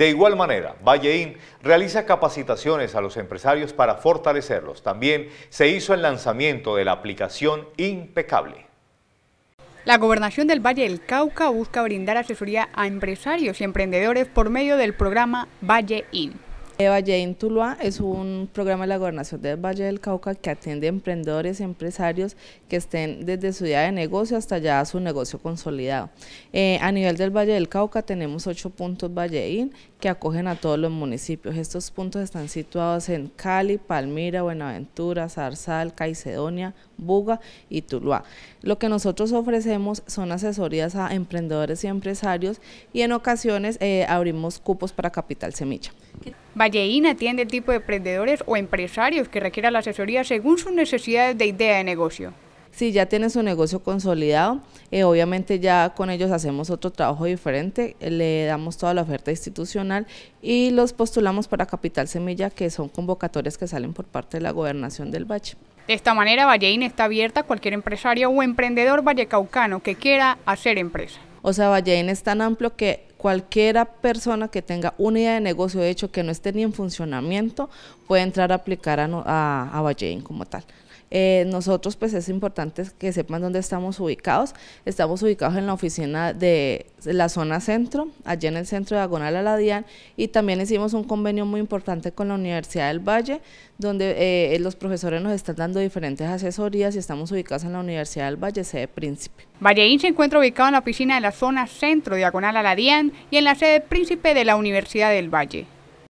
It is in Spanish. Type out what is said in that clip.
De igual manera, Valleín realiza capacitaciones a los empresarios para fortalecerlos. También se hizo el lanzamiento de la aplicación Impecable. La Gobernación del Valle del Cauca busca brindar asesoría a empresarios y emprendedores por medio del programa Valle In. Eh, valleín es un programa de la Gobernación del Valle del Cauca que atiende a emprendedores, empresarios que estén desde su idea de negocio hasta ya su negocio consolidado. Eh, a nivel del Valle del Cauca tenemos ocho puntos Valleín que acogen a todos los municipios. Estos puntos están situados en Cali, Palmira, Buenaventura, Zarzal, Caicedonia, Buga y Tuluá. Lo que nosotros ofrecemos son asesorías a emprendedores y empresarios y en ocasiones eh, abrimos cupos para Capital Semilla. ¿Valleína atiende el tipo de emprendedores o empresarios que requieran la asesoría según sus necesidades de idea de negocio si ya tiene su negocio consolidado, eh, obviamente ya con ellos hacemos otro trabajo diferente, le damos toda la oferta institucional y los postulamos para Capital Semilla, que son convocatorias que salen por parte de la gobernación del Bache. De esta manera, Valleín está abierta a cualquier empresario o emprendedor vallecaucano que quiera hacer empresa. O sea, Valleín es tan amplio que cualquiera persona que tenga una idea de negocio, de hecho, que no esté ni en funcionamiento, puede entrar a aplicar a, a Valleín como tal. Eh, nosotros pues es importante que sepan dónde estamos ubicados. Estamos ubicados en la oficina de la zona centro, allí en el centro diagonal a la DIAN y también hicimos un convenio muy importante con la Universidad del Valle, donde eh, los profesores nos están dando diferentes asesorías y estamos ubicados en la Universidad del Valle, sede Príncipe. Valleín se encuentra ubicado en la oficina de la zona centro diagonal a la DIAN y en la sede Príncipe de la Universidad del Valle.